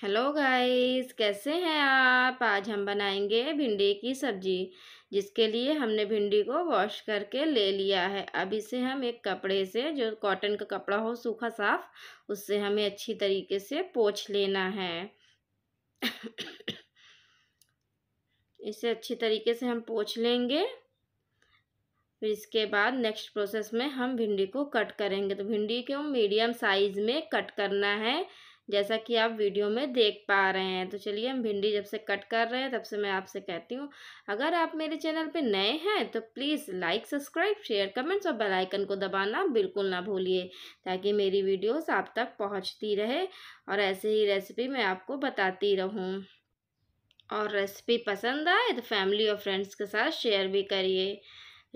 hello guys कैसे हैं आप आज हम बनाएंगे भिंडी की सब्ज़ी जिसके लिए हमने भिंडी को वॉश करके ले लिया है अब इसे हम एक कपड़े से जो कॉटन का कपड़ा हो सूखा साफ उससे हमें अच्छी तरीके से पोछ लेना है इसे अच्छी तरीके से हम पोछ लेंगे फिर इसके बाद नेक्स्ट प्रोसेस में हम भिंडी को कट करेंगे तो भिंडी को मीडियम साइज़ में कट करना है जैसा कि आप वीडियो में देख पा रहे हैं तो चलिए हम भिंडी जब से कट कर रहे हैं तब से मैं आपसे कहती हूँ अगर आप मेरे चैनल पे नए हैं तो please like subscribe share comments और बेल आइकन को दबाना बिल्कुल ना भूलिए ताकि मेरी वीडियोस आप तक पहुँचती रहे और ऐसे ही रेसिपी मैं आपको बताती रहूँ और रेसिपी पसंद आए तो फैमिली और फ्रेंड्स के साथ शेयर भी करिए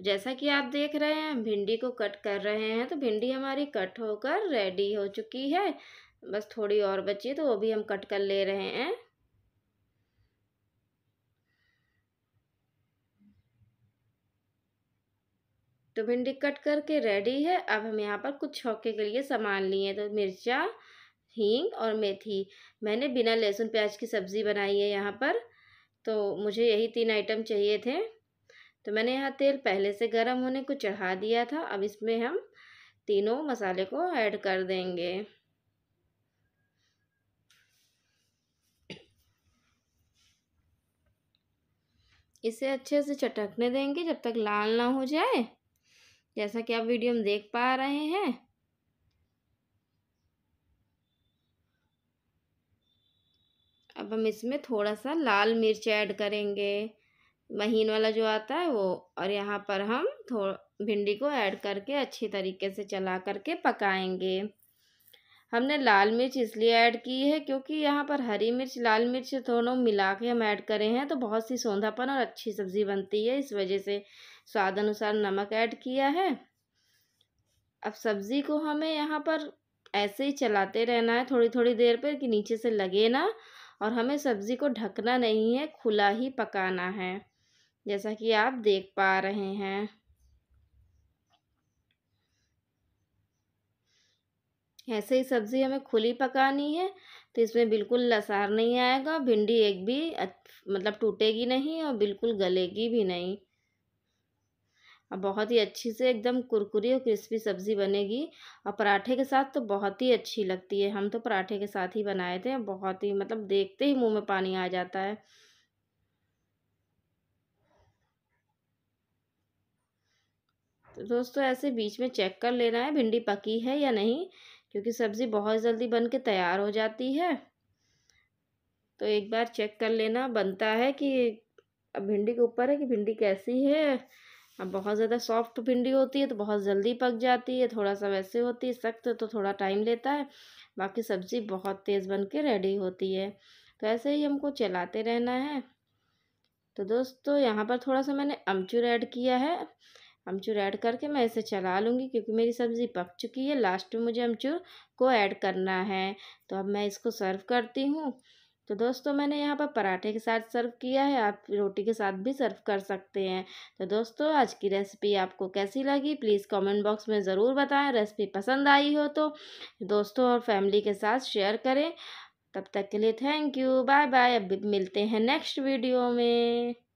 जैसा कि आप देख रहे हैं भिंडी को कट कर रहे हैं तो भिंडी हमारी कट होकर रेडी हो चुकी है बस थोड़ी और बची तो वो भी हम कट कर ले रहे हैं तो भिंडी कट करके रेडी है अब हम यहाँ पर कुछ छौके के लिए सामान लिए तो मिर्चा हींग और मेथी मैंने बिना लहसुन प्याज की सब्ज़ी बनाई है यहाँ पर तो मुझे यही तीन आइटम चाहिए थे तो मैंने यहाँ तेल पहले से गर्म होने को चढ़ा दिया था अब इसमें हम तीनों मसाले को ऐड कर देंगे इसे अच्छे से चटकने देंगे जब तक लाल ना हो जाए जैसा कि आप वीडियो में देख पा रहे हैं अब हम इसमें थोड़ा सा लाल मिर्च ऐड करेंगे महीन वाला जो आता है वो और यहाँ पर हम थोड़ा भिंडी को ऐड करके अच्छी तरीके से चला करके पकाएंगे हमने लाल मिर्च इसलिए ऐड की है क्योंकि यहाँ पर हरी मिर्च लाल मिर्च दोनों मिला के हम ऐड करे हैं तो बहुत सी सौंधापन और अच्छी सब्ज़ी बनती है इस वजह से स्वाद अनुसार नमक ऐड किया है अब सब्ज़ी को हमें यहाँ पर ऐसे ही चलाते रहना है थोड़ी थोड़ी देर पर कि नीचे से लगे ना और हमें सब्ज़ी को ढकना नहीं है खुला ही पकाना है जैसा कि आप देख पा रहे हैं ऐसे ही सब्ज़ी हमें खुली पकानी है तो इसमें बिल्कुल लसार नहीं आएगा भिंडी एक भी मतलब टूटेगी नहीं और बिल्कुल गलेगी भी नहीं और बहुत ही अच्छी से एकदम कुरकुरी और क्रिस्पी सब्ज़ी बनेगी और पराठे के साथ तो बहुत ही अच्छी लगती है हम तो पराठे के साथ ही बनाए थे बहुत ही मतलब देखते ही मुंह में पानी आ जाता है तो दोस्तों ऐसे बीच में चेक कर लेना है भिंडी पकी है या नहीं क्योंकि सब्ज़ी बहुत जल्दी बन के तैयार हो जाती है तो एक बार चेक कर लेना बनता है कि अब भिंडी के ऊपर है कि भिंडी कैसी है अब बहुत ज़्यादा सॉफ्ट भिंडी होती है तो बहुत जल्दी पक जाती है थोड़ा सा वैसे होती है सख्त तो थोड़ा टाइम लेता है बाकी सब्ज़ी बहुत तेज़ बन के रेडी होती है तो ऐसे ही हमको चलाते रहना है तो दोस्तों यहाँ पर थोड़ा सा मैंने अमचूर ऐड किया है अमचूर ऐड करके मैं इसे चला लूँगी क्योंकि मेरी सब्ज़ी पक चुकी है लास्ट में मुझे अमचूर को ऐड करना है तो अब मैं इसको सर्व करती हूँ तो दोस्तों मैंने यहाँ पर पराठे के साथ सर्व किया है आप रोटी के साथ भी सर्व कर सकते हैं तो दोस्तों आज की रेसिपी आपको कैसी लगी प्लीज़ कमेंट बॉक्स में ज़रूर बताएं रेसिपी पसंद आई हो तो दोस्तों और फैमिली के साथ शेयर करें तब तक के लिए थैंक यू बाय बाय अब मिलते हैं नेक्स्ट वीडियो में